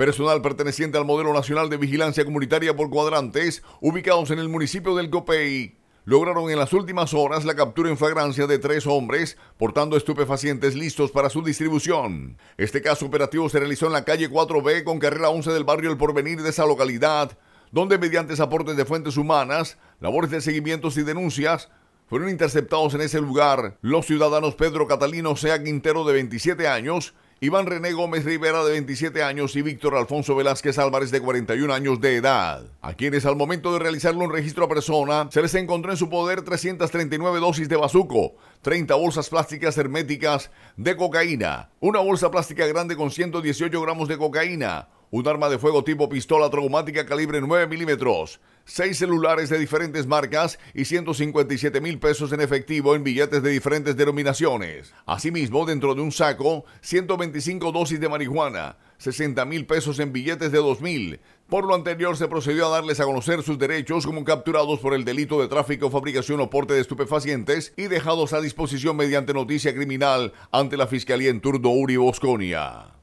Personal perteneciente al Modelo Nacional de Vigilancia Comunitaria por Cuadrantes, ubicados en el municipio del Copey, lograron en las últimas horas la captura en flagrancia de tres hombres portando estupefacientes listos para su distribución. Este caso operativo se realizó en la calle 4B con carrera 11 del barrio El Porvenir de esa localidad, donde mediante aportes de fuentes humanas, labores de seguimientos y denuncias, fueron interceptados en ese lugar los ciudadanos Pedro Catalino Sea Quintero de 27 años Iván René Gómez Rivera de 27 años y Víctor Alfonso Velázquez Álvarez de 41 años de edad, a quienes al momento de realizarle un registro a persona se les encontró en su poder 339 dosis de bazuco, 30 bolsas plásticas herméticas de cocaína, una bolsa plástica grande con 118 gramos de cocaína, un arma de fuego tipo pistola traumática calibre 9 milímetros, seis celulares de diferentes marcas y 157 mil pesos en efectivo en billetes de diferentes denominaciones. Asimismo, dentro de un saco, 125 dosis de marihuana, 60 mil pesos en billetes de 2 mil. Por lo anterior, se procedió a darles a conocer sus derechos como capturados por el delito de tráfico, fabricación o porte de estupefacientes y dejados a disposición mediante noticia criminal ante la Fiscalía en Turdo Uri Bosconia.